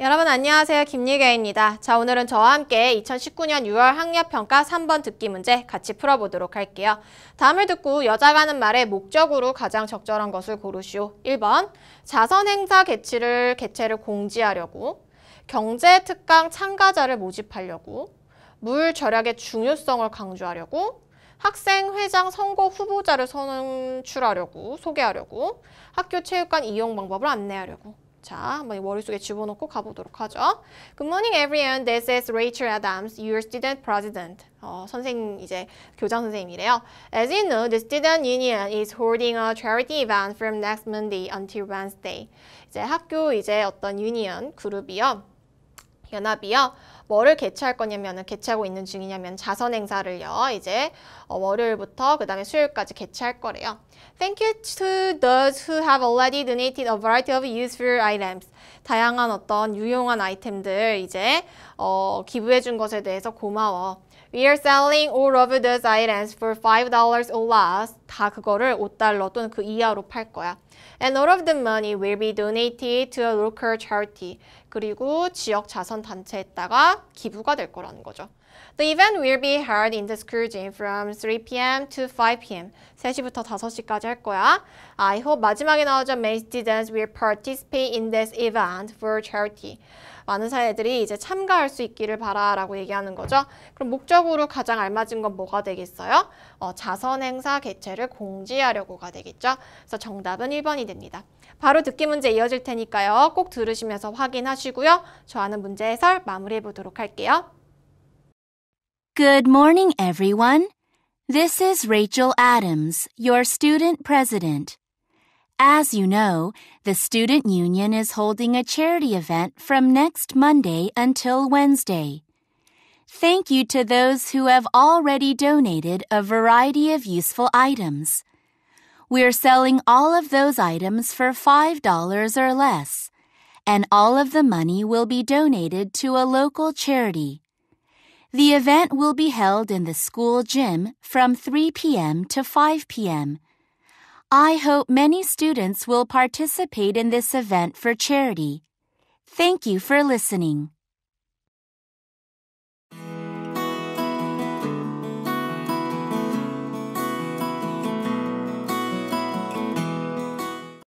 여러분 안녕하세요. 김유경입니다자 오늘은 저와 함께 2019년 6월 학력평가 3번 듣기 문제 같이 풀어보도록 할게요. 다음을 듣고 여자가 하는 말의 목적으로 가장 적절한 것을 고르시오. 1번 자선행사 개최를, 개최를 공지하려고 경제특강 참가자를 모집하려고 물 절약의 중요성을 강조하려고 학생 회장 선거 후보자를 선출하려고 소개하려고 학교 체육관 이용 방법을 안내하려고 자, 한번 머릿속에 집어넣고 가보도록 하죠. Good morning, everyone. This is Rachel Adams, your student president. 어, 선생 이제 교장 선생님이래요. As you know, the student union is holding a charity event from next Monday until Wednesday. 이제 학교 이제 어떤 유니언 그룹이요, 연합이요. 뭐를 개최할 거냐면은 개최하고 있는 중이냐면 자선 행사를요. 이제 어, 월요일부터 그다음에 수요일까지 개최할 거래요. Thank you to those who have already donated a variety of useful items. 다양한 어떤 유용한 아이템들 이제 어, 기부해 준 것에 대해서 고마워. We are selling all of those items for $5 or less. 다 그거를 5달러 또는 그 이하로 팔 거야. And all of the money will be donated to a local charity. 그리고 지역 자선 단체에다가 기부가 될 거라는 거죠. The event will be held in the school gym from 3 p.m. to 5 p.m. 3시부터 5시까지 할 거야. I hope 마지막에 나오죠. Many students will participate in this event for charity. 많은 사회들이 이제 참가할 수 있기를 바라라고 얘기하는 거죠. 그럼 목적으로 가장 알맞은 건 뭐가 되겠어요? 어, 자선 행사 개최를 공지하려고가 되겠죠. 그래서 정답은 1번이 됩니다. 바로 듣기 문제 이어질 테니까요. 꼭 들으시면서 확인하시고요. 좋아하는 문제 해설 마무리해 보도록 할게요. Good morning, everyone. This is Rachel Adams, your student president. As you know, the Student Union is holding a charity event from next Monday until Wednesday. Thank you to those who have already donated a variety of useful items. We're selling all of those items for $5 or less, and all of the money will be donated to a local charity. The event will be held in the school gym from 3 p.m. to 5 p.m I hope many students will participate in this event for charity. Thank you for listening.